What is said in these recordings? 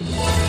Yeah.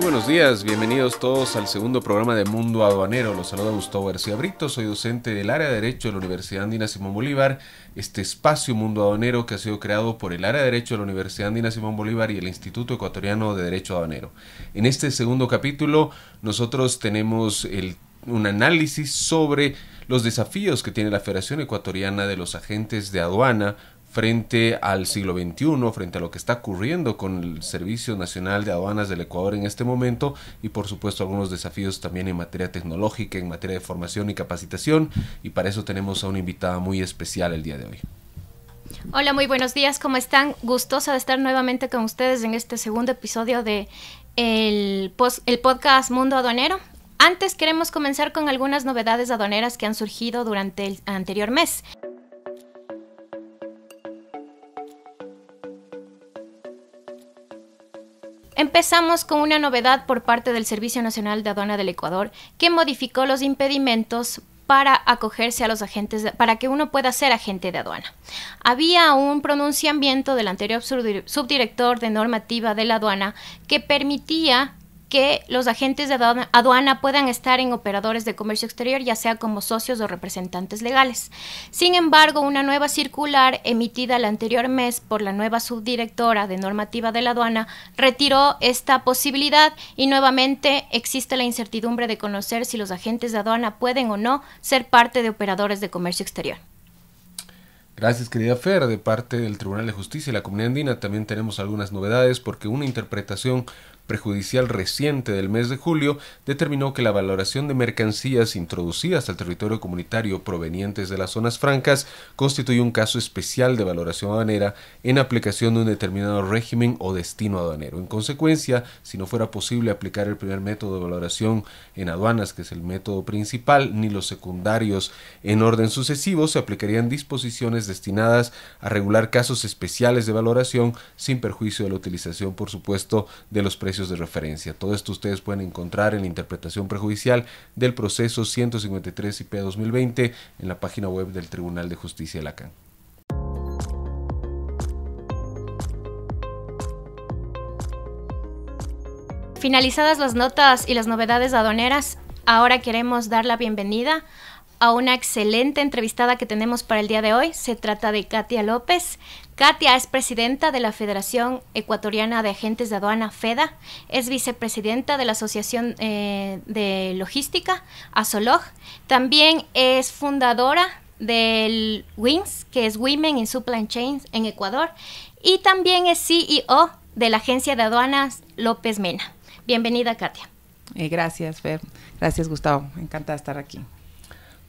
Muy buenos días, bienvenidos todos al segundo programa de Mundo Aduanero. Los saluda Gustavo García Brito, soy docente del área de Derecho de la Universidad Andina Simón Bolívar. Este espacio Mundo Aduanero que ha sido creado por el área de Derecho de la Universidad Andina Simón Bolívar y el Instituto Ecuatoriano de Derecho Aduanero. En este segundo capítulo nosotros tenemos un análisis sobre los desafíos que tiene la Federación Ecuatoriana de los Agentes de Aduana frente al siglo XXI, frente a lo que está ocurriendo con el Servicio Nacional de Aduanas del Ecuador en este momento y por supuesto algunos desafíos también en materia tecnológica, en materia de formación y capacitación y para eso tenemos a una invitada muy especial el día de hoy. Hola, muy buenos días, ¿cómo están? Gustosa de estar nuevamente con ustedes en este segundo episodio de el, podcast Mundo Aduanero. Antes queremos comenzar con algunas novedades aduaneras que han surgido durante el anterior mes. Empezamos con una novedad por parte del Servicio Nacional de Aduana del Ecuador que modificó los impedimentos para acogerse a los agentes, para que uno pueda ser agente de aduana. Había un pronunciamiento del anterior subdirector de normativa de la aduana que permitía que los agentes de aduana, puedan estar en operadores de comercio exterior, ya sea como socios o representantes legales. Sin embargo, una nueva circular emitida el anterior mes por la nueva subdirectora de normativa de la aduana retiró esta posibilidad y nuevamente existe la incertidumbre de conocer si los agentes de aduana pueden o no ser parte de operadores de comercio exterior. Gracias, querida Fer. De parte del Tribunal de Justicia y la Comunidad Andina también tenemos algunas novedades porque una interpretación prejudicial reciente del mes de julio determinó que la valoración de mercancías introducidas al territorio comunitario provenientes de las zonas francas constituye un caso especial de valoración aduanera en aplicación de un determinado régimen o destino aduanero. En consecuencia, si no fuera posible aplicar el primer método de valoración en aduanas, que es el método principal, ni los secundarios en orden sucesivo, se aplicarían disposiciones destinadas a regular casos especiales de valoración sin perjuicio de la utilización, por supuesto, de los precios de referencia. Todo esto ustedes pueden encontrar en la interpretación prejudicial del proceso 153 IP 2020 en la página web del Tribunal de Justicia de Lacan. Finalizadas las notas y las novedades adoneras, ahora queremos dar la bienvenida a una excelente entrevistada que tenemos para el día de hoy. Se trata de Katia López, Katia es presidenta de la Federación Ecuatoriana de Agentes de Aduana, FEDA, es vicepresidenta de la Asociación eh, de Logística, ASOLOG, también es fundadora del WINS, que es Women in Supply Chains en Ecuador, y también es CEO de la Agencia de Aduanas López Mena. Bienvenida, Katia. Eh, gracias, Fer. Gracias, Gustavo. Encantada de estar aquí.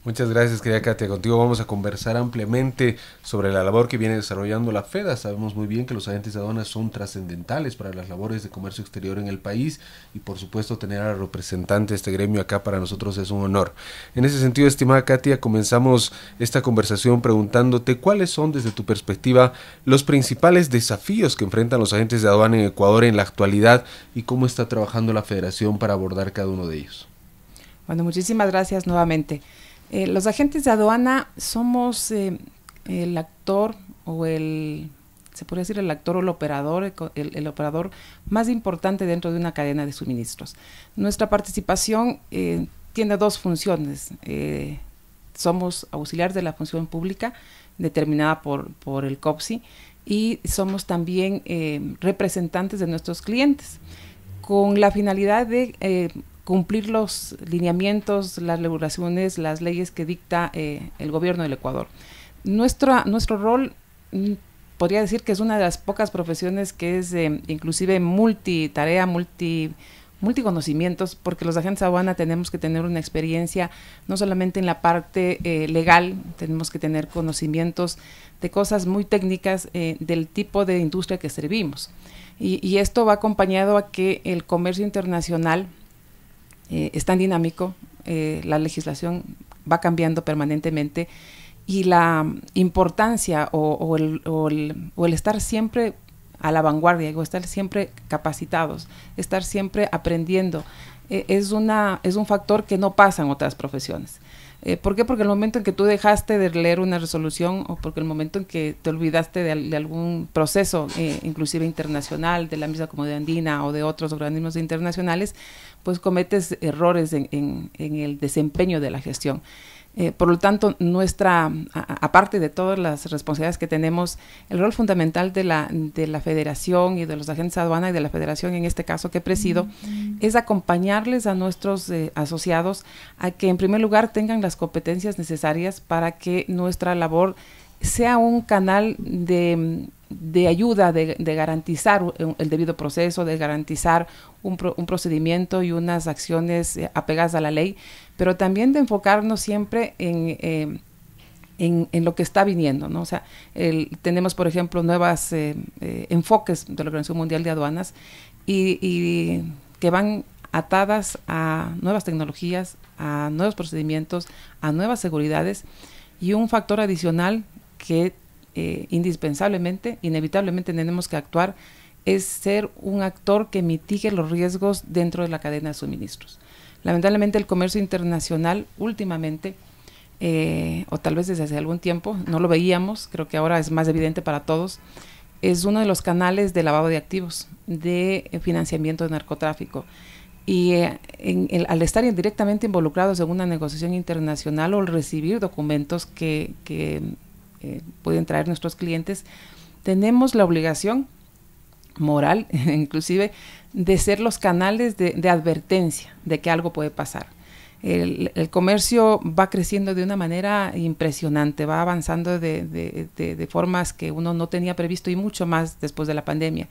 Muchas gracias, querida Katia. Contigo vamos a conversar ampliamente sobre la labor que viene desarrollando la FEDA. Sabemos muy bien que los agentes de aduanas son trascendentales para las labores de comercio exterior en el país y por supuesto tener a representante de este gremio acá para nosotros es un honor. En ese sentido, estimada Katia, comenzamos esta conversación preguntándote cuáles son desde tu perspectiva los principales desafíos que enfrentan los agentes de aduana en Ecuador en la actualidad y cómo está trabajando la federación para abordar cada uno de ellos. Bueno, muchísimas gracias nuevamente. Eh, los agentes de aduana somos eh, el actor o el, se podría decir el actor o el operador, el, operador más importante dentro de una cadena de suministros. Nuestra participación eh, tiene dos funciones. somos auxiliares de la función pública determinada por, por el COPSI y somos también representantes de nuestros clientes con la finalidad de cumplir los lineamientos, las regulaciones, las leyes que dicta eh, el gobierno del Ecuador. Nuestra, nuestro rol mm, podría decir que es una de las pocas profesiones que es eh, inclusive multitarea, multi multiconocimientos, porque los agentes de tenemos que tener una experiencia no solamente en la parte eh, legal, tenemos que tener conocimientos de cosas muy técnicas del tipo de industria que servimos. Y, y, esto va acompañado a que el comercio internacional eh, es tan dinámico, eh, la legislación va cambiando permanentemente y la importancia o, el, estar siempre a la vanguardia, o estar siempre capacitados, estar siempre aprendiendo, eh, es, es un factor que no pasa en otras profesiones. ¿Por qué? Porque el momento en que tú dejaste de leer una resolución o porque el momento en que te olvidaste de, algún proceso, inclusive internacional, de la misma de andina o de otros organismos internacionales, pues cometes errores en, en, el desempeño de la gestión. Eh, por lo tanto, nuestra, aparte de todas las responsabilidades que tenemos, el rol fundamental de la, de la federación y de los agentes aduanas y de la federación, en este caso que presido, es acompañarles a nuestros eh, asociados a que en primer lugar tengan las competencias necesarias para que nuestra labor sea un canal de de ayuda, de, de, garantizar el debido proceso, de garantizar un, un, procedimiento y unas acciones eh, apegadas a la ley, pero también de enfocarnos siempre en, eh, en, en, lo que está viniendo. ¿no? O sea, tenemos, por ejemplo, nuevos eh, enfoques de la Organización Mundial de Aduanas y, y que van atadas a nuevas tecnologías, a nuevos procedimientos, a nuevas seguridades y un factor adicional que eh, indispensablemente, inevitablemente tenemos que actuar, es ser un actor que mitigue los riesgos dentro de la cadena de suministros. Lamentablemente el comercio internacional últimamente, eh, o tal vez desde hace algún tiempo, no lo veíamos, creo que ahora es más evidente para todos, es uno de los canales de lavado de activos, de eh, financiamiento de narcotráfico. Y al estar indirectamente involucrados en una negociación internacional o al recibir documentos que eh, pueden traer nuestros clientes, tenemos la obligación moral, inclusive, de ser los canales de, advertencia de que algo puede pasar. El, comercio va creciendo de una manera impresionante, va avanzando de, formas que uno no tenía previsto y mucho más después de la pandemia.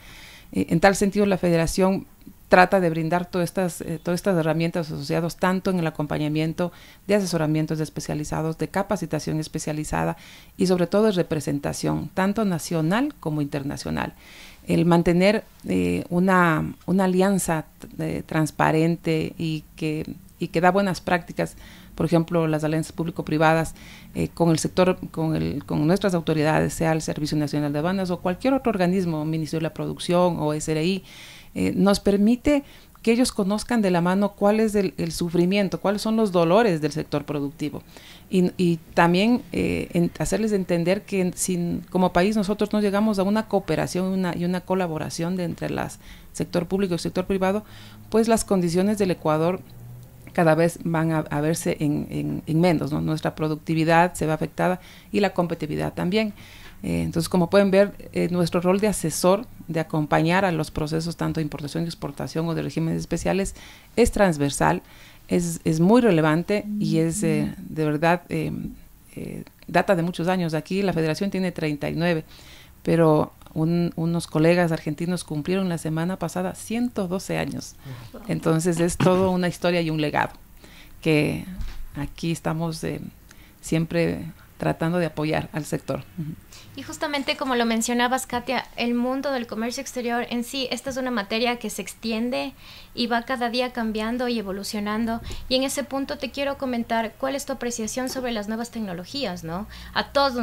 Eh, en tal sentido, la federación trata de brindar todas estas, eh, todas estas herramientas asociadas tanto en el acompañamiento de asesoramientos especializados, de capacitación especializada y sobre todo de representación, tanto nacional como internacional. El mantener eh, una, alianza eh, transparente y que, y que da buenas prácticas por ejemplo, las alianzas público-privadas con el sector, con, el, con nuestras autoridades, sea el Servicio Nacional de bandas o cualquier otro organismo, Ministerio de la Producción o SRI, eh, nos permite que ellos conozcan de la mano cuál es el, sufrimiento, cuáles son los dolores del sector productivo. Y, también eh, hacerles entender que sin, como país nosotros no llegamos a una cooperación y una colaboración de entre el sector público y el sector privado, pues las condiciones del Ecuador cada vez van a, verse en, menos, nuestra productividad se va afectada y la competitividad también. Eh, entonces, como pueden ver, eh, nuestro rol de asesor, de acompañar a los procesos tanto de importación y exportación o de regímenes especiales, es transversal, es, muy relevante y es eh, de verdad, data de muchos años. Aquí la federación tiene 39, pero unos colegas argentinos cumplieron la semana pasada 112 años. Entonces, es toda una historia y un legado que aquí estamos siempre tratando de apoyar al sector. Y justamente como lo mencionabas, Katia, el mundo del comercio exterior en sí, esta es una materia que se extiende y va cada día cambiando y evolucionando. Y en ese punto te quiero comentar cuál es tu apreciación sobre las nuevas tecnologías, ¿no? A todos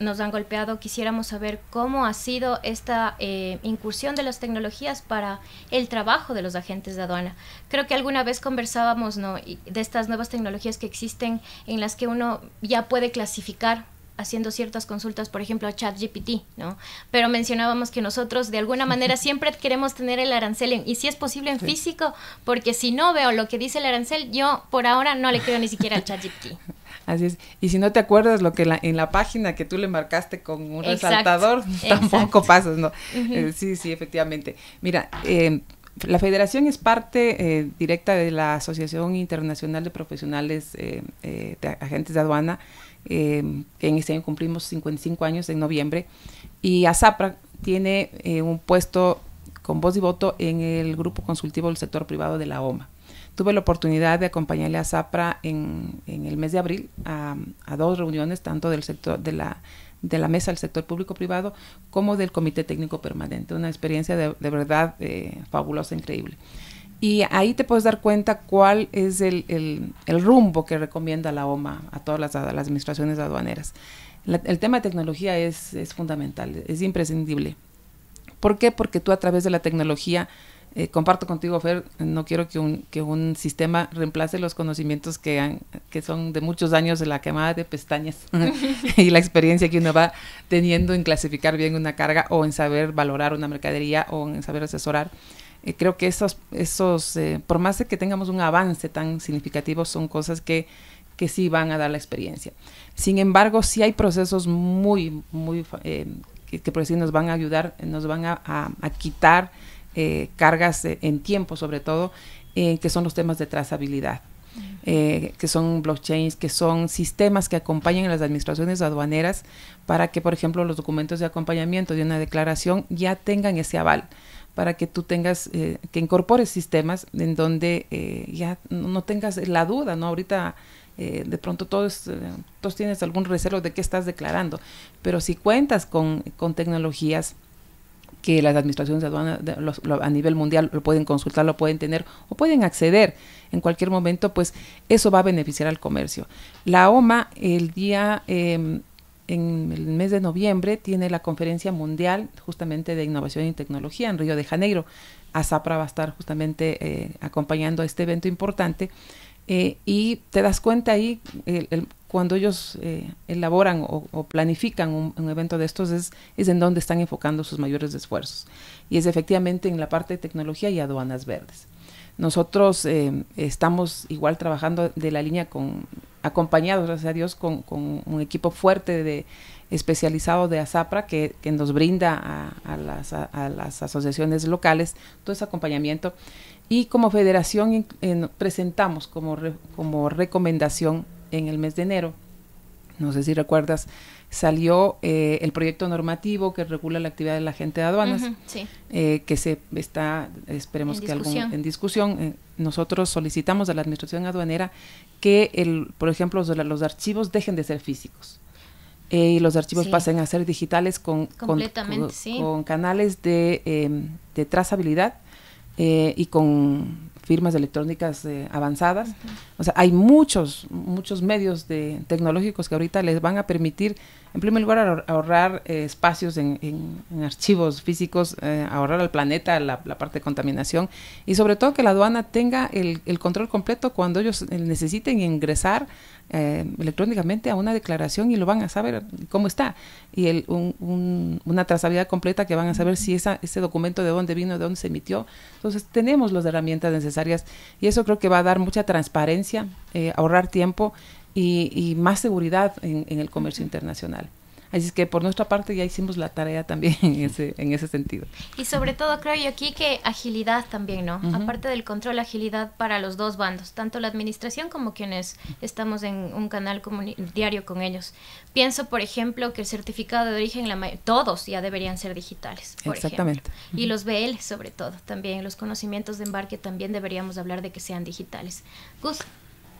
nos han, golpeado, quisiéramos saber cómo ha sido esta eh, incursión de las tecnologías para el trabajo de los agentes de aduana. Creo que alguna vez conversábamos, ¿no? De estas nuevas tecnologías que existen en las que uno ya puede clasificar haciendo ciertas consultas, por ejemplo, a ChatGPT, ¿no? Pero mencionábamos que nosotros de alguna manera siempre queremos tener el arancel en, y si es posible en físico, porque si no veo lo que dice el arancel, yo por ahora no le creo ni siquiera al ChatGPT. Así es. Y si no te acuerdas lo que en la página que tú le marcaste con un resaltador, tampoco pasas, ¿no? Eh, sí, sí, efectivamente. Mira, eh, la federación es parte eh, directa de la Asociación Internacional de Profesionales de Agentes de Aduana eh, en ese año cumplimos 55 años en noviembre, y ASAPRA tiene eh, un puesto con voz y voto en el grupo consultivo del sector privado de la OMA. Tuve la oportunidad de acompañarle a ASAPRA en, el mes de abril a, dos reuniones, tanto del sector de la, mesa del sector público-privado como del comité técnico permanente. Una experiencia de, verdad eh, fabulosa, increíble. Y ahí te puedes dar cuenta cuál es el, el, rumbo que recomienda la OMA a todas las, administraciones aduaneras. el tema de tecnología es, es, fundamental, es imprescindible. ¿Por qué? Porque tú a través de la tecnología, eh, comparto contigo, Fer, no quiero que un, que un sistema reemplace los conocimientos que, que son de muchos años de la quemada de pestañas y la experiencia que uno va teniendo en clasificar bien una carga o en saber valorar una mercadería o en saber asesorar. Eh, creo que esos, esos eh, por más de que tengamos un avance tan significativo, son cosas que, que sí van a dar la experiencia. Sin embargo, sí hay procesos muy, muy, eh, que, por nos van a ayudar, nos van a, a, quitar cargas en tiempo, sobre todo, que son los temas de trazabilidad. que son blockchains, que son sistemas que acompañan a las administraciones aduaneras para que, por ejemplo, los documentos de acompañamiento de una declaración ya tengan ese aval para que tú tengas, eh, que incorpores sistemas en donde eh, ya no tengas la duda, ¿no? Ahorita eh, de pronto todos, todos tienes algún recelo de qué estás declarando, pero si cuentas con, tecnologías que las administraciones de a nivel mundial lo pueden consultar, lo pueden tener o pueden acceder en cualquier momento, pues eso va a beneficiar al comercio. La OMA el día em, en el mes de noviembre tiene la conferencia mundial justamente de innovación y tecnología en Río de Janeiro. ASAPRA va a estar justamente eh, acompañando a este evento importante. Eh, y te das cuenta ahí, cuando ellos eh, elaboran o, planifican un, evento de estos, es en donde están enfocando sus mayores esfuerzos. Y es efectivamente en la parte de tecnología y aduanas verdes. Nosotros estamos igual trabajando de la línea con acompañados, gracias a Dios, con, con un equipo fuerte de especializado de ASAPRA que, nos brinda a, las, a, las, asociaciones locales todo ese acompañamiento. Y como federación presentamos como, como recomendación en el mes de enero no sé si recuerdas, salió eh, el proyecto normativo que regula la actividad de la gente de aduanas, eh, que se está, esperemos que algún, en discusión. Eh, nosotros solicitamos a la administración aduanera que, el, por ejemplo, los, archivos dejen de ser físicos y los archivos pasen a ser digitales con, canales de em, trazabilidad y con firmas electrónicas eh, avanzadas. O sea, hay muchos, muchos medios de, tecnológicos que ahorita les van a permitir en primer lugar, ahorrar eh, espacios en, archivos físicos, eh, ahorrar al planeta la, parte de contaminación y sobre todo que la aduana tenga el, control completo cuando ellos eh, necesiten ingresar electrónicamente a una declaración y lo van a saber cómo está. Y una trazabilidad completa que van a saber si esa, ese documento de dónde vino, de dónde se emitió. Entonces tenemos las herramientas necesarias y eso creo que va a dar mucha transparencia, ahorrar tiempo y, más seguridad en, el comercio internacional. Así es que por nuestra parte ya hicimos la tarea también en ese, en ese sentido. Y sobre todo creo yo aquí que agilidad también, ¿no? Aparte del control, agilidad para los dos bandos, tanto la administración como quienes estamos en un canal diario con ellos. Pienso, por ejemplo, que el certificado de origen, la todos ya deberían ser digitales. Exactamente. Y los BL sobre todo, también los conocimientos de embarque también deberíamos hablar de que sean digitales. Gus.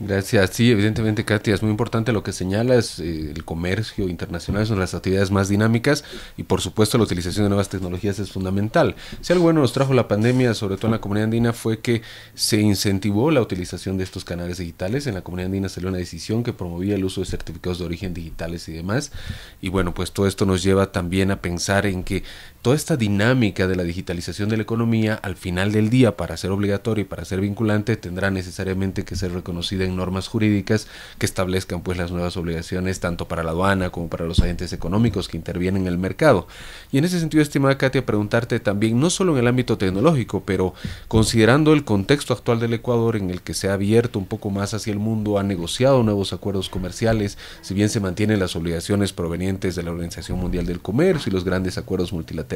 Gracias. Sí, evidentemente, Katia, es muy importante lo que señalas. Eh, el comercio internacional es una de las actividades más dinámicas y, por supuesto, la utilización de nuevas tecnologías es fundamental. Si algo bueno nos trajo la pandemia, sobre todo en la comunidad andina, fue que se incentivó la utilización de estos canales digitales. En la comunidad andina salió una decisión que promovía el uso de certificados de origen digitales y demás. Y bueno, pues todo esto nos lleva también a pensar en que toda esta dinámica de la digitalización de la economía, al final del día, para ser obligatoria y para ser vinculante, tendrá necesariamente que ser reconocida en normas jurídicas que establezcan pues las nuevas obligaciones tanto para la aduana como para los agentes económicos que intervienen en el mercado. Y en ese sentido, estimada Katia, preguntarte también, no solo en el ámbito tecnológico, pero considerando el contexto actual del Ecuador en el que se ha abierto un poco más hacia el mundo, ha negociado nuevos acuerdos comerciales, si bien se mantienen las obligaciones provenientes de la Organización Mundial del Comercio y los grandes acuerdos multilaterales,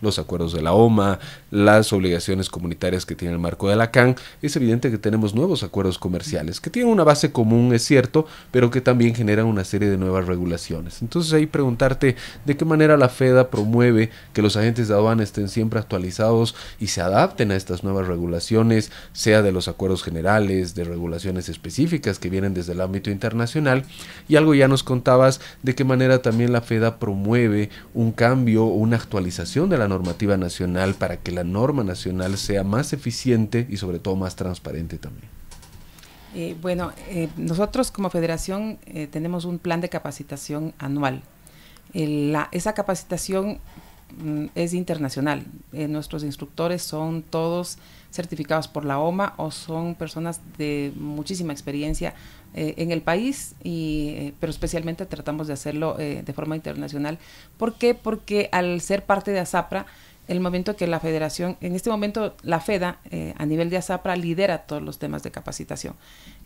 los acuerdos de la OMA, las obligaciones comunitarias que tiene el marco de la CAN, es evidente que tenemos nuevos acuerdos comerciales que tienen una base común, es cierto, pero que también generan una serie de nuevas regulaciones. Entonces ahí preguntarte de qué manera la FEDA promueve que los agentes de aduana estén siempre actualizados y se adapten a estas nuevas regulaciones, sea de los acuerdos generales, de regulaciones específicas que vienen desde el ámbito internacional. Y algo ya nos contabas de qué manera también la FEDA promueve un cambio o una actualización actualización de la normativa nacional para que la norma nacional sea más eficiente y sobre todo más transparente también? Eh, bueno, eh, nosotros como federación eh, tenemos un plan de capacitación anual. esa capacitación mm, es internacional. nuestros instructores son todos certificados por la OMA o son personas de muchísima experiencia eh, en el país, y, eh, pero especialmente tratamos de hacerlo eh, de forma internacional. ¿Por qué? Porque al ser parte de ASAPRA, el momento que la federación, en este momento la FEDA a nivel de ASAPRA lidera todos los temas de capacitación.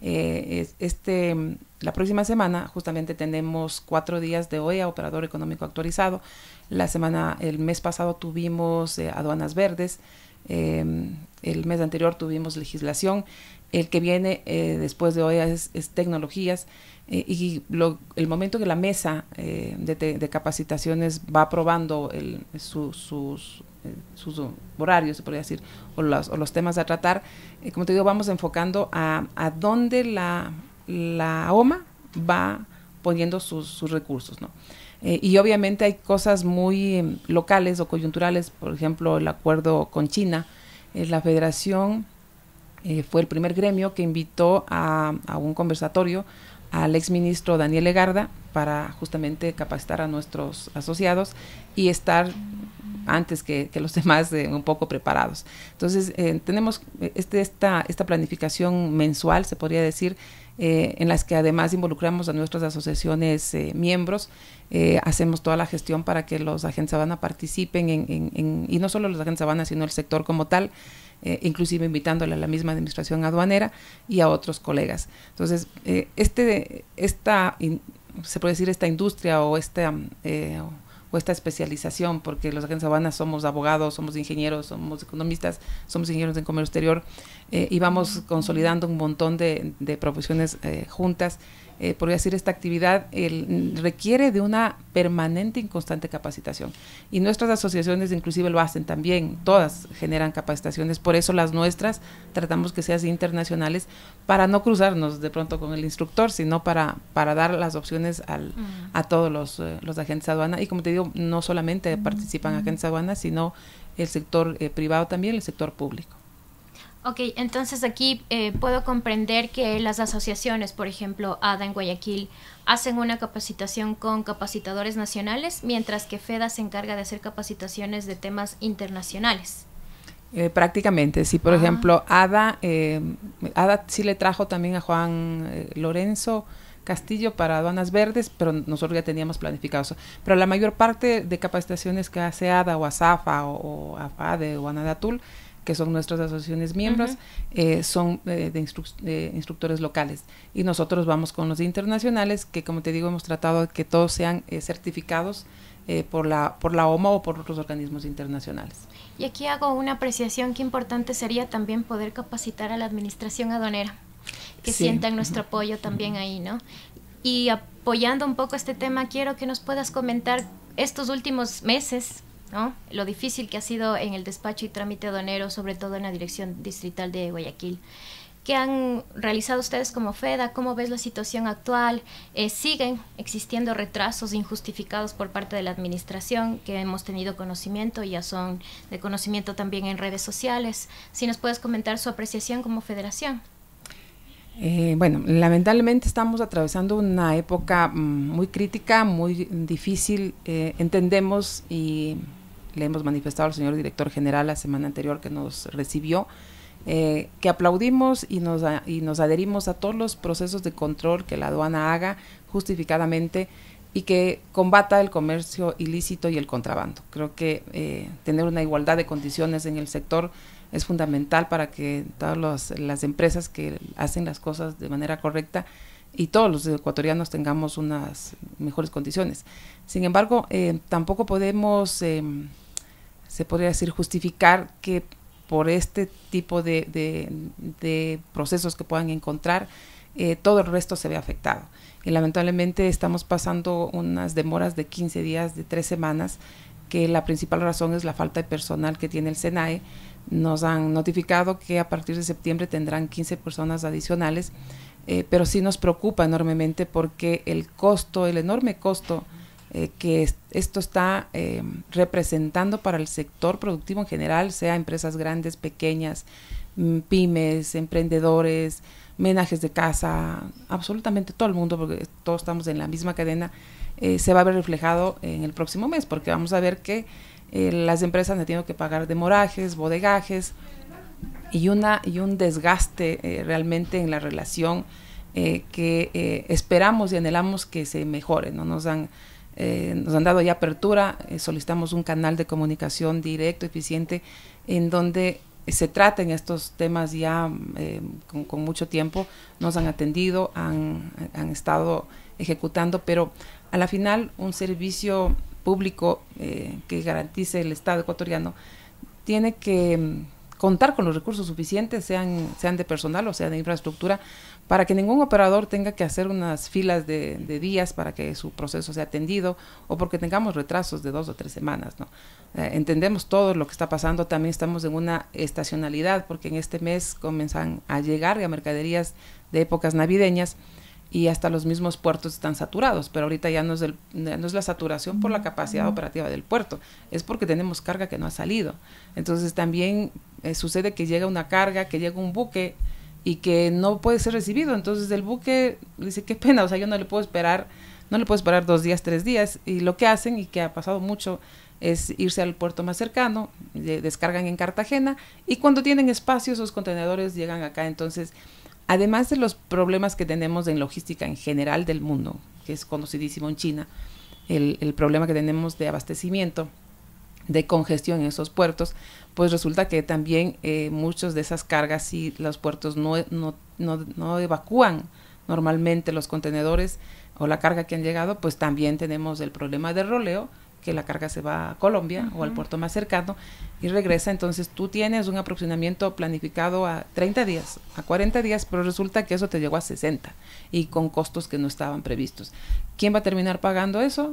este, la próxima semana justamente tenemos cuatro días de OEA, operador económico actualizado. La semana, el mes pasado tuvimos aduanas verdes. Em, el mes anterior tuvimos legislación, el que viene eh, después de hoy es, tecnologías eh, y el momento que la mesa eh, de, capacitaciones va aprobando sus, horarios, se podría decir, o los, temas a tratar, como te digo, vamos enfocando a, a dónde la, OMA va poniendo sus, sus recursos, ¿no? Eh, y obviamente hay cosas muy eh, locales o coyunturales, por ejemplo, el acuerdo con China. Eh, la federación fue el primer gremio que invitó a, a un conversatorio al exministro Daniel Legarda para justamente capacitar a nuestros asociados y estar antes que, los demás eh, un poco preparados. Entonces, eh, tenemos eh, este, esta, esta planificación mensual, se podría decir, en las que además involucramos a nuestras asociaciones miembros, hacemos toda la gestión para que los agentes Sabana participen en, y no solo los agentes Sabana, sino el sector como tal, inclusive invitándole a la misma administración aduanera y a otros colegas. Entonces, este, esta, se puede decir, esta industria o este o esta especialización, porque los agentes de somos abogados, somos ingenieros, somos economistas, somos ingenieros en comercio exterior eh, y vamos consolidando un montón de, profesiones eh, juntas eh, por decir, esta actividad requiere de una permanente y constante capacitación. Y nuestras asociaciones inclusive lo hacen también, todas generan capacitaciones, por eso las nuestras tratamos que sean internacionales para no cruzarnos de pronto con el instructor, sino para, para dar las opciones al, a todos los, eh, los agentes aduanas. Y como te digo, no solamente participan agentes aduanas, sino el sector eh, privado también, el sector público. Ok, entonces aquí eh, puedo comprender que las asociaciones, por ejemplo, ADA en Guayaquil, hacen una capacitación con capacitadores nacionales, mientras que FEDA se encarga de hacer capacitaciones de temas internacionales. Eh, prácticamente, sí. Por ah. ejemplo, Ada, eh, Ada sí le trajo también a Juan eh, Lorenzo Castillo para Aduanas Verdes, pero nosotros ya teníamos planificado eso. Pero la mayor parte de capacitaciones que hace Ada o Asafa o, o AFADE o Anadatul, que son nuestras asociaciones miembros, eh, son eh, de, instructores locales. Y nosotros vamos con los internacionales, que como te digo, hemos tratado de que todos sean eh, certificados por, la, por la OMA o por otros organismos internacionales. Y aquí hago una apreciación que importante sería también poder capacitar a la administración aduanera, que sientan nuestro apoyo también ahí, ¿no? Y apoyando un poco este tema, quiero que nos puedas comentar estos últimos meses lo difícil que ha sido en el despacho y trámite de aduanero, sobre todo en la Dirección Distrital de Guayaquil. ¿Qué han realizado ustedes como FEDA? ¿Cómo ves la situación actual? Eh, ¿Siguen existiendo retrasos injustificados por parte de la administración que hemos tenido conocimiento? y Ya son de conocimiento también en redes sociales. Si nos puedes comentar su apreciación como federación. Eh, bueno, lamentablemente estamos atravesando una época mm, muy crítica, muy difícil. Eh, entendemos y le hemos manifestado al señor director general la semana anterior que nos recibió, eh, que aplaudimos y nos, y nos adherimos a todos los procesos de control que la aduana haga justificadamente y que combata el comercio ilícito y el contrabando. Creo que eh, tener una igualdad de condiciones en el sector es fundamental para que todas las empresas que hacen las cosas de manera correcta y todos los ecuatorianos tengamos unas mejores condiciones. Sin embargo, eh, tampoco podemos em, se podría decir, justificar que por este tipo de, procesos que puedan encontrar, eh, todo el resto se ve afectado. Y lamentablemente estamos pasando unas demoras de 15 días, de 3 semanas, que la principal razón es la falta de personal que tiene el SENAE. Nos han notificado que a partir de septiembre tendrán 15 personas adicionales, eh, pero sí nos preocupa enormemente porque el costo, el enorme costo eh, que esto está eh, representando para el sector productivo en general, sea empresas grandes, pequeñas, mm, pymes, emprendedores, menajes de casa, absolutamente todo el mundo, porque todos estamos en la misma cadena, eh, se va a ver reflejado en el próximo mes, porque vamos a ver que las empresas han tenido que pagar demorajes, bodegajes y, una, y un desgaste realmente en la relación que esperamos y anhelamos que se mejore, no nos dan... Eh, nos han dado ya apertura, eh, solicitamos un canal de comunicación directo, eficiente, en donde se traten estos temas ya eh, con, mucho tiempo, nos han atendido, han, han, estado ejecutando, pero a la final un servicio público que garantice el Estado ecuatoriano tiene que contar con los recursos suficientes, sean, sean de personal o sean de infraestructura, para que ningún operador tenga que hacer unas filas de, días para que su proceso sea atendido o porque tengamos retrasos de dos o tres semanas. Eh, entendemos todo lo que está pasando, también estamos en una estacionalidad porque en este mes comienzan a llegar ya mercaderías de épocas navideñas y hasta los mismos puertos están saturados, pero ahorita ya no es, no es la saturación por la capacidad operativa del puerto, es porque tenemos carga que no ha salido. Entonces también eh, sucede que llega una carga, que llega un buque y que no puede ser recibido, entonces el buque dice, qué pena, o sea, yo no le puedo esperar, no le puedo esperar dos días, tres días, y lo que hacen y que ha pasado mucho es irse al puerto más cercano, descargan en Cartagena y cuando tienen espacio esos contenedores llegan acá, entonces además de los problemas que tenemos en logística en general del mundo, que es conocidísimo en China, el, problema que tenemos de abastecimiento, de congestión en esos puertos, pues resulta que también eh, muchas de esas cargas, si los puertos no, no, no evacúan normalmente los contenedores o la carga que han llegado, pues también tenemos el problema de roleo, que la carga se va a Colombia o al puerto más cercano y regresa. Entonces tú tienes un aproximamiento planificado a 30 días, a 40 días, pero resulta que eso te llegó a 60 y con costos que no estaban previstos. ¿Quién va a terminar pagando eso?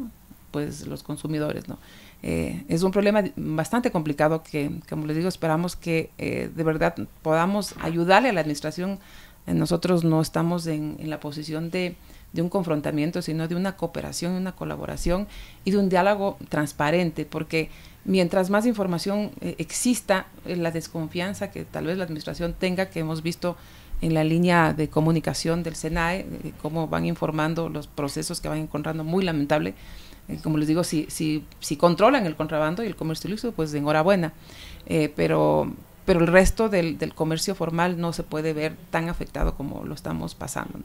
Pues los consumidores, ¿no? Eh, es un problema bastante complicado que, como les digo, esperamos que eh, de verdad podamos ayudarle a la administración. Eh, nosotros no estamos en la posición de de un confrontamiento, sino de una cooperación, una colaboración y de un diálogo transparente, porque mientras más información eh, exista, eh, la desconfianza que tal vez la administración tenga, que hemos visto en la línea de comunicación del SENAE, eh, cómo van informando los procesos que van encontrando, muy lamentable. como les digo, si, si, si controlan el contrabando y el comercio ilícito, pues enhorabuena. pero, pero el resto del, del, comercio formal no se puede ver tan afectado como lo estamos pasando.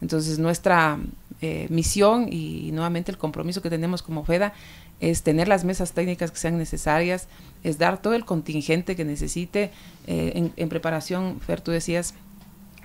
Entonces nuestra eh, misión y nuevamente el compromiso que tenemos como FEDA es tener las mesas técnicas que sean necesarias, es dar todo el contingente que necesite eh, en, preparación, Fer, tú decías,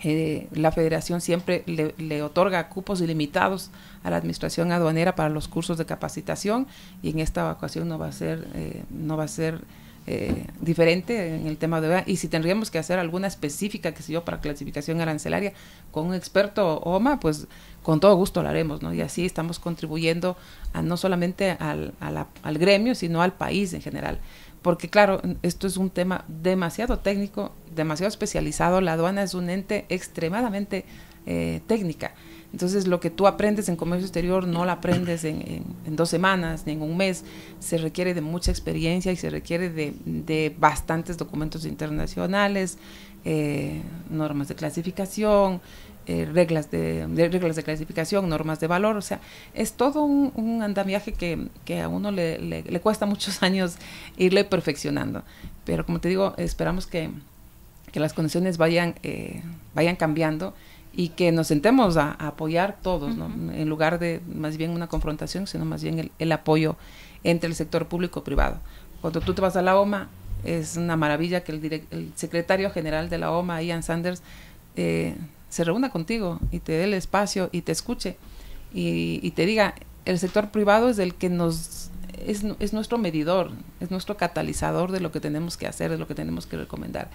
eh, la federación siempre le, otorga cupos ilimitados a la administración aduanera para los cursos de capacitación y en esta evacuación no va a ser, no va a ser eh, diferente en el tema de y si tendríamos que hacer alguna específica, que se yo, para clasificación arancelaria con un experto OMA, pues con todo gusto lo haremos, Y así estamos contribuyendo a, no solamente al, al gremio, sino al país en general. Porque claro, esto es un tema demasiado técnico, demasiado especializado. La aduana es un ente extremadamente eh, técnica entonces, lo que tú aprendes en comercio exterior no lo aprendes en, dos semanas ni en un mes. Se requiere de mucha experiencia y se requiere de, bastantes documentos internacionales, eh, normas de clasificación, eh, reglas, de, reglas de clasificación, normas de valor. O sea, es todo un, andamiaje que, a uno le, cuesta muchos años irle perfeccionando. Pero como te digo, esperamos que, que las condiciones vayan, eh, vayan cambiando y que nos sentemos a, apoyar todos, ¿no? En lugar de más bien una confrontación, sino más bien el, apoyo entre el sector público-privado. Cuando tú te vas a la OMA, es una maravilla que el, secretario general de la OMA, Ian Sanders, eh, se reúna contigo y te dé el espacio y te escuche y, te diga, el sector privado es el que nos es, es, nuestro medidor, es nuestro catalizador de lo que tenemos que hacer, de lo que tenemos que recomendar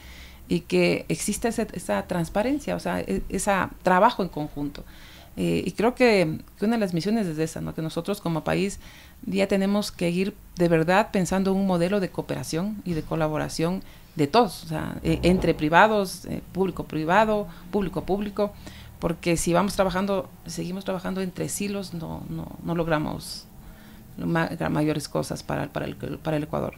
y que exista esa transparencia, o sea, e, ese trabajo en conjunto. Eh, y creo que, una de las misiones es esa, que nosotros como país ya tenemos que ir de verdad pensando un modelo de cooperación y de colaboración de todos, o sea, e, entre privados, eh, público-privado, público-público, porque si vamos trabajando, seguimos trabajando entre silos, no, no, no logramos mayores cosas para, para, el, para el Ecuador.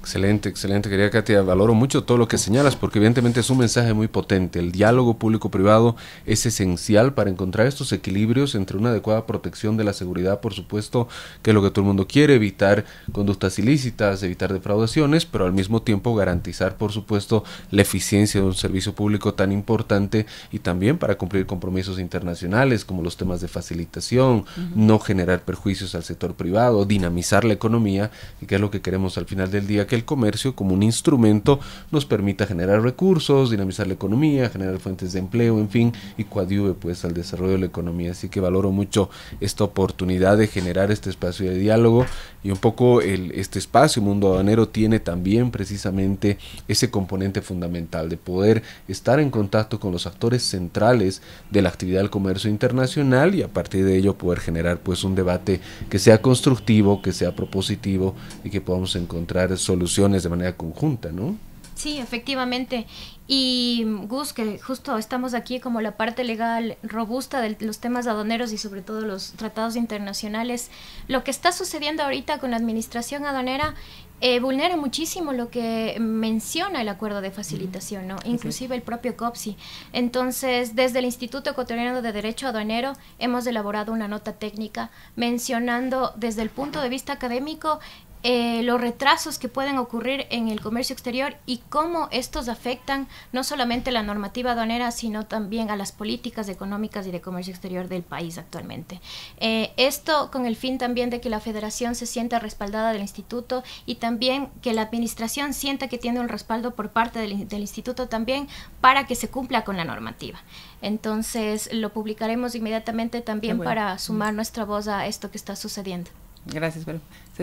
Excelente, excelente, querida Katia. Valoro mucho todo lo que señalas porque evidentemente es un mensaje muy potente. El diálogo público-privado es esencial para encontrar estos equilibrios entre una adecuada protección de la seguridad, por supuesto, que es lo que todo el mundo quiere, evitar conductas ilícitas, evitar defraudaciones, pero al mismo tiempo garantizar, por supuesto, la eficiencia de un servicio público tan importante y también para cumplir compromisos internacionales como los temas de facilitación, no generar perjuicios al sector privado, dinamizar la economía, y que es lo que queremos al final del día que el comercio como un instrumento nos permita generar recursos, dinamizar la economía, generar fuentes de empleo, en fin, y coadyuve pues al desarrollo de la economía. Así que valoro mucho esta oportunidad de generar este espacio de diálogo y un poco el, este espacio, Mundo aduanero tiene también precisamente ese componente fundamental de poder estar en contacto con los actores centrales de la actividad del comercio internacional y a partir de ello poder generar pues un debate que sea constructivo, que sea propositivo y que podamos encontrar soluciones de manera conjunta, ¿no? Sí, efectivamente. Y Gus, que justo estamos aquí como la parte legal robusta de los temas aduaneros y sobre todo los tratados internacionales, lo que está sucediendo ahorita con la administración aduanera eh, vulnera muchísimo lo que menciona el acuerdo de facilitación, ¿no? Inclusive el propio COPSI. Entonces, desde el Instituto Ecuatoriano de Derecho Aduanero hemos elaborado una nota técnica mencionando desde el punto de vista académico eh, los retrasos que pueden ocurrir en el comercio exterior y cómo estos afectan no solamente la normativa aduanera, sino también a las políticas económicas y de comercio exterior del país actualmente. Eh, esto con el fin también de que la federación se sienta respaldada del instituto y también que la administración sienta que tiene un respaldo por parte del, instituto también para que se cumpla con la normativa. Entonces lo publicaremos inmediatamente también para sumar nuestra voz a esto que está sucediendo. Gracias,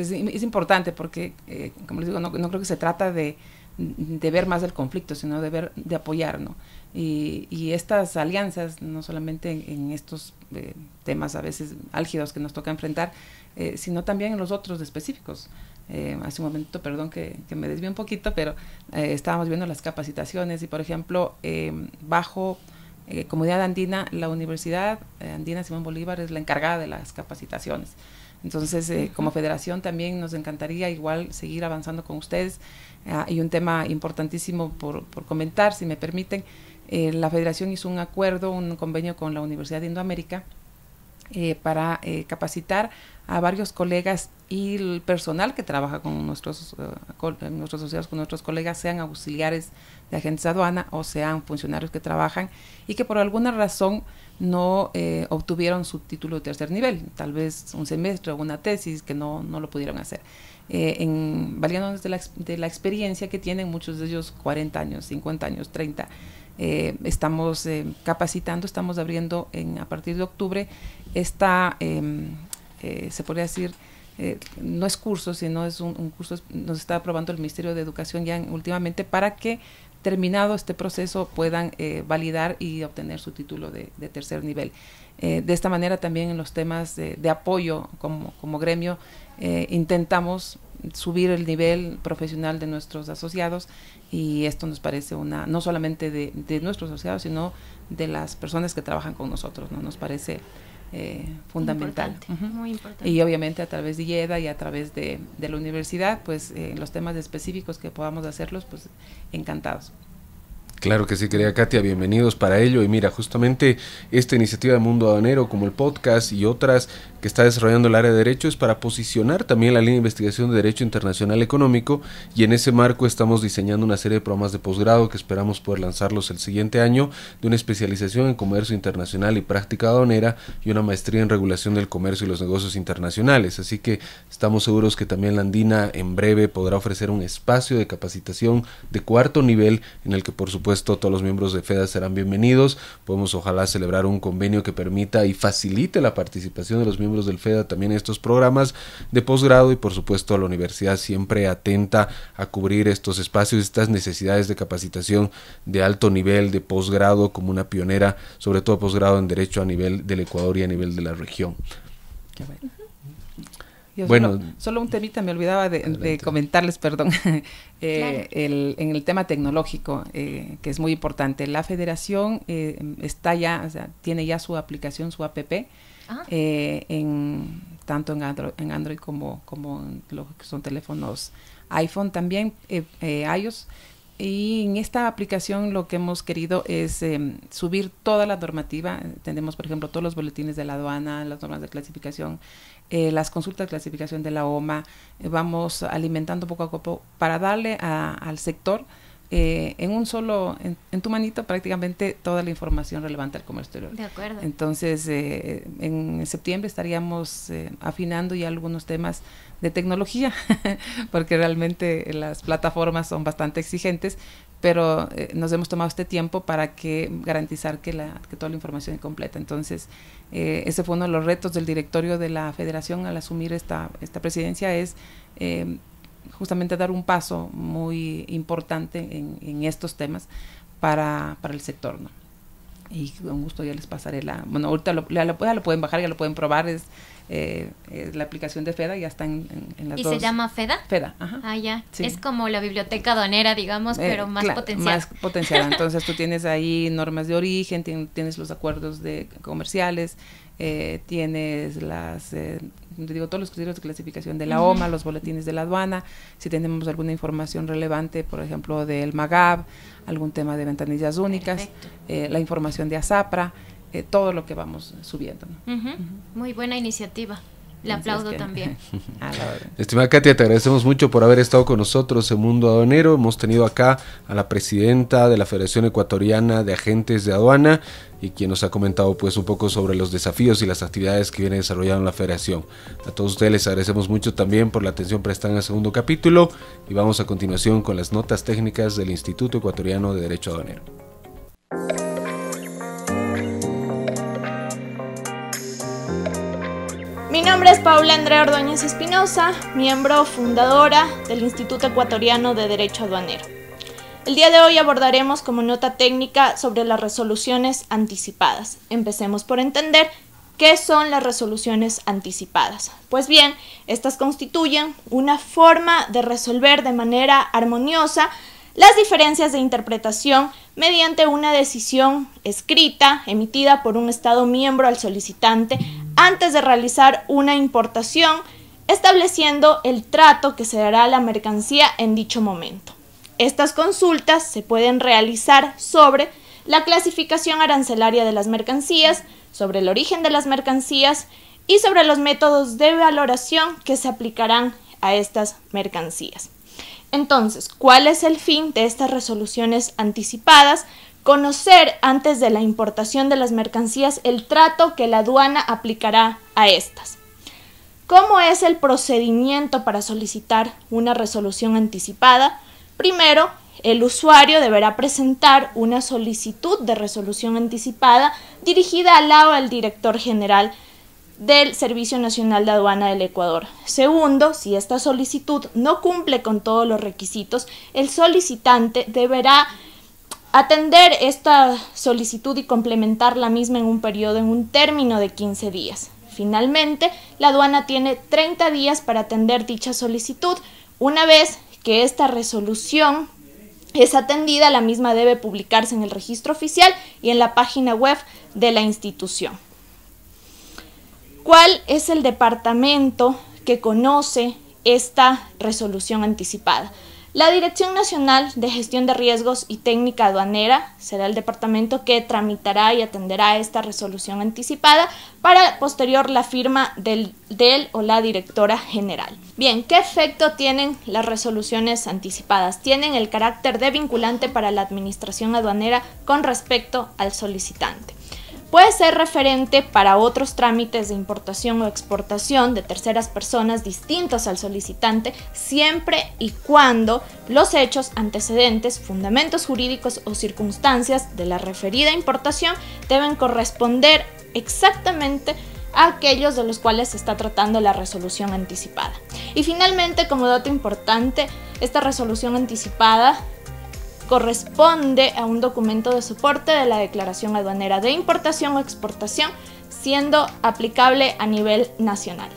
es, es importante porque, eh, como les digo, no, creo que se trata de, ver más del conflicto, sino de ver, de apoyar, ¿no? Y, estas alianzas, no solamente en, estos eh, temas a veces álgidos que nos toca enfrentar, eh, sino también en los otros específicos. hace un momento, perdón que, me desvié un poquito, pero estábamos viendo las capacitaciones y, por ejemplo, eh, bajo Comunidad Andina, la Universidad Andina Simón Bolívar es la encargada de las capacitaciones. Entonces, eh, como federación también nos encantaría igual seguir avanzando con ustedes. Ah, y un tema importantísimo por, por comentar, si me permiten, eh, la federación hizo un acuerdo, un convenio con la Universidad de Indoamérica eh, para eh, capacitar a varios colegas y el personal que trabaja con nuestros, nuestros asociados, con nuestros colegas, sean auxiliares de agentes aduana o sean funcionarios que trabajan y que por alguna razón no eh, obtuvieron su título de tercer nivel, tal vez un semestre o una tesis que no, no lo pudieron hacer. Eh, en, de la, experiencia que tienen muchos de ellos, 40 años, 50 años, 30, eh, estamos eh, capacitando, estamos abriendo en, a partir de octubre esta, em, se podría decir, no es curso, sino es un, curso, nos está aprobando el Ministerio de Educación ya últimamente para que terminado este proceso puedan eh, validar y obtener su título de, tercer nivel. Eh, de esta manera también en los temas de, apoyo como, como gremio eh, intentamos subir el nivel profesional de nuestros asociados y esto nos parece una, no solamente de, de nuestros asociados, sino de las personas que trabajan con nosotros, ¿no? Nos parece eh, fundamental. Y obviamente a través de IEDA y a través de, la universidad, pues eh, los temas específicos que podamos hacerlos, pues encantados. Claro que sí, querida Katia, bienvenidos para ello. Y mira, justamente esta iniciativa de Mundo Aduanero, como el podcast y otras, está desarrollando el área de derecho es para posicionar también la línea de investigación de Derecho Internacional Económico y en ese marco estamos diseñando una serie de programas de posgrado que esperamos poder lanzarlos el siguiente año de una especialización en comercio internacional y práctica aduanera y una maestría en regulación del comercio y los negocios internacionales. Así que estamos seguros que también la Andina en breve podrá ofrecer un espacio de capacitación de cuarto nivel en el que por supuesto todos los miembros de FEDA serán bienvenidos. Podemos ojalá celebrar un convenio que permita y facilite la participación de los miembros del FEDA también estos programas de posgrado y por supuesto la universidad siempre atenta a cubrir estos espacios, estas necesidades de capacitación de alto nivel, de posgrado como una pionera, sobre todo posgrado en derecho a nivel del Ecuador y a nivel de la región. bueno. solo, un temita, me olvidaba de, comentarles, perdón, eh, en el tema tecnológico, eh, que es muy importante. La federación eh, está ya, o sea, tiene ya su aplicación, su APP, eh, en, tanto en Android, como, como en los que son teléfonos iPhone también, eh, eh, iOS. Y en esta aplicación lo que hemos querido es em, subir toda la normativa. Tenemos, por ejemplo, todos los boletines de la aduana, las normas de clasificación, eh, las consultas de clasificación de la OMA. vamos alimentando poco a poco para darle al sector eh, en un solo, en, tu manito prácticamente toda la información relevante al comercio exterior. De acuerdo. Entonces, eh, en septiembre estaríamos eh, afinando ya algunos temas de tecnología, porque realmente las plataformas son bastante exigentes, pero nos hemos tomado este tiempo para que garantizar que, la, toda la información es completa. Entonces, ese fue uno de los retos del directorio de la federación al asumir esta, esta presidencia, es justamente dar un paso muy importante en, estos temas para, el sector, ¿no? Y con gusto ya les pasaré la... Bueno, ahorita lo, lo, pueden bajar, ya lo pueden probar, eh, es, la aplicación de FEDA, ya está en, en, ¿Y se llama FEDA? FEDA, ajá. Ah, ya. Es como la biblioteca donera, digamos, eh, pero más potenciada. Más potencial Entonces tú tienes ahí normas de origen, tienes los acuerdos de comerciales, eh, tienes las, eh, digo, todos los criterios de clasificación de la OMA, los boletines de la aduana, si tenemos alguna información relevante, por ejemplo, del MAGAB, algún tema de ventanillas únicas, eh, la información de ASAPRA, eh, todo lo que vamos subiendo. Muy buena iniciativa. Le aplaudo también. Estimada Katia, te agradecemos mucho por haber estado con nosotros en Mundo Aduanero. Hemos tenido acá a la presidenta de la Federación Ecuatoriana de Agentes de Aduana y quien nos ha comentado pues un poco sobre los desafíos y las actividades que viene desarrollando la federación. A todos ustedes les agradecemos mucho también por la atención prestada el segundo capítulo y vamos a continuación con las notas técnicas del Instituto Ecuatoriano de Derecho Aduanero. Mi nombre es Paula Andrea Ordóñez Espinosa, miembro fundadora del Instituto Ecuatoriano de Derecho Aduanero. El día de hoy abordaremos como nota técnica sobre las resoluciones anticipadas. Empecemos por entender ¿Qué son las resoluciones anticipadas? Pues bien, estas constituyen una forma de resolver de manera armoniosa las diferencias de interpretación mediante una decisión escrita emitida por un Estado miembro al solicitante antes de realizar una importación, estableciendo el trato que se dará a la mercancía en dicho momento. Estas consultas se pueden realizar sobre la clasificación arancelaria de las mercancías, sobre el origen de las mercancías y sobre los métodos de valoración que se aplicarán a estas mercancías. Entonces, ¿cuál es el fin de estas resoluciones anticipadas? conocer antes de la importación de las mercancías el trato que la aduana aplicará a estas. ¿Cómo es el procedimiento para solicitar una resolución anticipada? Primero, el usuario deberá presentar una solicitud de resolución anticipada dirigida al lado del director general del Servicio Nacional de Aduana del Ecuador. Segundo, si esta solicitud no cumple con todos los requisitos, el solicitante deberá atender esta solicitud y complementar la misma en un periodo, en un término de 15 días. Finalmente, la aduana tiene 30 días para atender dicha solicitud. Una vez que esta resolución es atendida, la misma debe publicarse en el registro oficial y en la página web de la institución. ¿Cuál es el departamento que conoce esta resolución anticipada? La Dirección Nacional de Gestión de Riesgos y Técnica Aduanera será el departamento que tramitará y atenderá esta resolución anticipada para posterior la firma del, o la directora general. Bien, ¿qué efecto tienen las resoluciones anticipadas? Tienen el carácter de vinculante para la Administración Aduanera con respecto al solicitante puede ser referente para otros trámites de importación o exportación de terceras personas distintas al solicitante siempre y cuando los hechos, antecedentes, fundamentos jurídicos o circunstancias de la referida importación deben corresponder exactamente a aquellos de los cuales se está tratando la resolución anticipada. Y finalmente, como dato importante, esta resolución anticipada corresponde a un documento de soporte de la declaración aduanera de importación o exportación, siendo aplicable a nivel nacional.